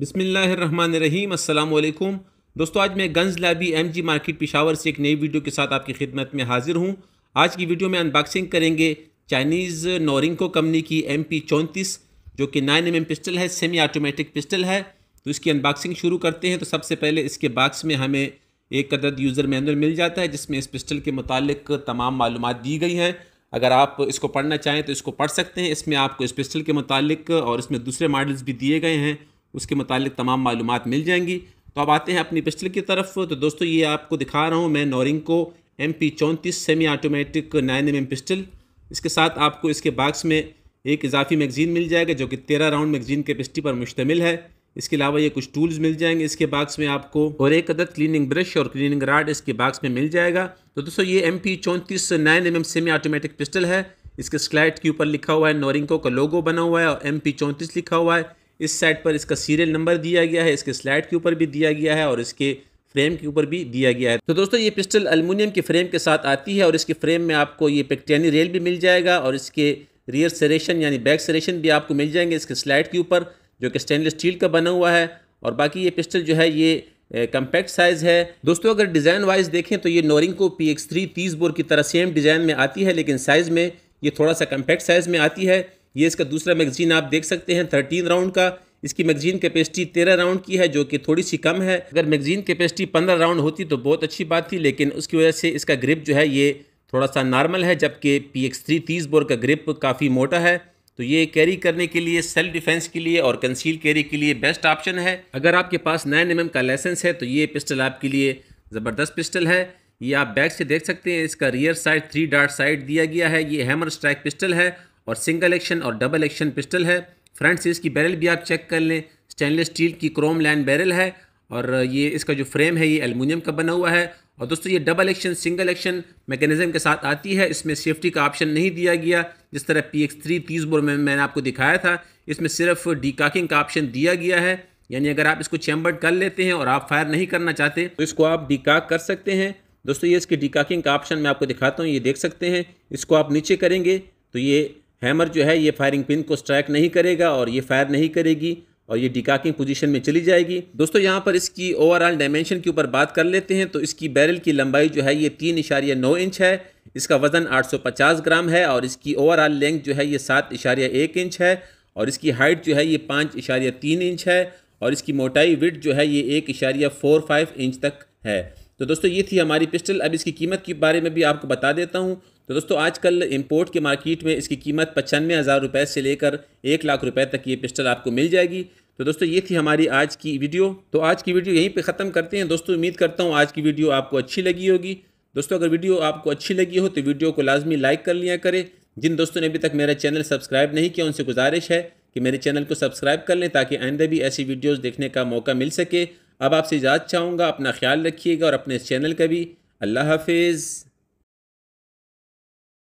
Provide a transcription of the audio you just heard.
बिसमीम अल्लाम दोस्तों आज मैं गंज लैबी एम जी मार्केट पिशावर से एक नई वीडियो के साथ आपकी खिदमत में हाजिर हूँ आज की वीडियो में अनबॉक्सिंग करेंगे चाइनीज़ नोरिंको कंपनी की एम पी चौंतीस जो कि नाइन एम एम पिस्टल है सेमी आटोमेटिक पिस्टल है तो इसकी अनबॉक्सिंग शुरू करते हैं तो सबसे पहले इसके बाक्स में हमें एक कदर यूज़र मैनुअल मिल जाता है जिसमें इस पिस्टल के मतलब तमाम मालूम दी गई हैं अगर आप इसको पढ़ना चाहें तो इसको पढ़ सकते हैं इसमें आपको इस पिस्टल के मतलब और इसमें दूसरे मॉडल्स भी दिए गए हैं उसके मतलब तमाम मालूम मिल जाएंगी तो अब आते हैं अपनी पिस्टल की तरफ तो दोस्तों ये आपको दिखा रहा हूँ मैं नोरिंग को एम पी चौंतीस semi automatic nine M M pistol इसके साथ आपको इसके बाक्स में एक इजाफी मैगज़ीन मिल जाएगा जो कि तेरह राउंड मैगज़ीन के पिस्टी पर मुश्तमिल है इसके अलावा ये कुछ टूल्स मिल जाएंगे इसके बाक्स में आपको और एक अदद क्लीनिंग ब्रश और क्लीनिंग राड इसके बाक्स में मिल जाएगा तो दोस्तों ये एम पी चौंतीस nine M M semi automatic pistol है इसके स्लाइड के ऊपर लिखा हुआ है नोरिंगो का लोगो बना हुआ है और एम पी चौंतीस लिखा हुआ है इस साइड पर इसका सीरियल नंबर दिया गया है इसके स्लाइड के ऊपर भी दिया गया है और इसके फ्रेम के ऊपर भी दिया गया है तो दोस्तों ये पिस्टल अलमिनियम के फ्रेम के साथ आती है और इसके फ्रेम में आपको ये पेक्टियानी रेल भी मिल जाएगा और इसके रियर सरेशन यानी बैक सरेशन भी आपको मिल जाएंगे इसके स्लाइड के ऊपर जो कि स्टेनलेस स्टील का बना हुआ है और बाकी ये पिस्टल जो है ये कम्पैक्ट साइज़ है दोस्तों अगर डिज़ाइन वाइज देखें तो ये नोरिंको पी एक्स थ्री तीस बोर की तरह सेम डिज़ाइन में आती है लेकिन साइज़ में ये थोड़ा सा कम्पैक्ट साइज़ में आती है ये इसका दूसरा मैगजीन आप देख सकते हैं थर्टीन राउंड का इसकी मैगजीन कैपेसिटी तेरह राउंड की है जो कि थोड़ी सी कम है अगर मैगजीन कैपेसिटी पंद्रह राउंड होती तो बहुत अच्छी बात थी लेकिन उसकी वजह से इसका ग्रिप जो है ये थोड़ा सा नॉर्मल है जबकि पी एक्स थ्री तीस बोर का ग्रिप काफ़ी मोटा है तो ये कैरी करने के लिए सेल्फ डिफेंस के लिए और कंसील कैरी के लिए बेस्ट ऑप्शन है अगर आपके पास नाइन एम mm का लाइसेंस है तो ये पिस्टल आपके लिए ज़बरदस्त पिस्टल है ये आप बैक से देख सकते हैं इसका रियर साइड थ्री डार्ट साइड दिया गया है ये हैमर स्ट्राइक पिस्टल है और सिंगल एक्शन और डबल एक्शन पिस्टल है फ्रंट से इसकी बैरल भी आप चेक कर लें स्टेनलेस स्टील की क्रोम लैंड बैरल है और ये इसका जो फ्रेम है ये एलमिनियम का बना हुआ है और दोस्तों ये double action single action mechanism के साथ आती है इसमें सेफ्टी का ऑप्शन नहीं दिया गया जिस तरह पी एक्स थ्री तीस बोर में मैंने आपको दिखाया था इसमें सिर्फ डीकाकिंग का ऑप्शन दिया गया है यानी अगर आप इसको चैम्बर्ड कर लेते हैं और आप फायर नहीं करना चाहते तो इसको आप काक कर सकते हैं दोस्तों ये इसके काकिंग का ऑप्शन मैं आपको दिखाता हूँ ये देख सकते हैं इसको आप नीचे करेंगे तो ये हैमर जो है ये फायरिंग पिन को स्ट्राइक नहीं करेगा और ये फायर नहीं करेगी और ये डिकाकिंग पोजीशन में चली जाएगी दोस्तों यहाँ पर इसकी ओवरऑल डायमेंशन के ऊपर बात कर लेते हैं तो इसकी बैरल की लंबाई जो है ये तीन इशारिया नौ इंच है इसका वज़न 850 ग्राम है और इसकी ओवरऑल लेंथ जो है ये सात इशारिया एक इंच है और इसकी हाइट जो है ये पाँच इशारिया तीन इंच है और इसकी मोटाई विट जो है ये एक इशारिया फोर फाइव इंच तक है तो दोस्तों ये थी हमारी पिस्टल अब इसकी कीमत के की बारे में भी आपको बता देता हूँ तो दोस्तों आजकल इंपोर्ट के मार्केट में इसकी कीमत पचानवे हज़ार रुपये से लेकर एक लाख रुपए तक ये पिस्टल आपको मिल जाएगी तो दोस्तों ये थी हमारी आज की वीडियो तो आज की वीडियो यहीं पे ख़त्म करते हैं दोस्तों उम्मीद करता हूँ आज की वीडियो आपको अच्छी लगी होगी दोस्तों अगर वीडियो आपको अच्छी लगी हो तो वीडियो को लाजमी लाइक कर लिया करें जिन दोस्तों ने अभी तक मेरा चैनल सब्सक्राइब नहीं किया उनसे गुजारिश है कि मेरे चैनल को सब्सक्राइब कर लें ताकि आइंदे भी ऐसी वीडियोज़ देखने का मौका मिल सके अब आपसे इजाज़त चाहूँगा अपना ख्याल रखिएगा और अपने इस चैनल का भी अल्लाह हाफिज़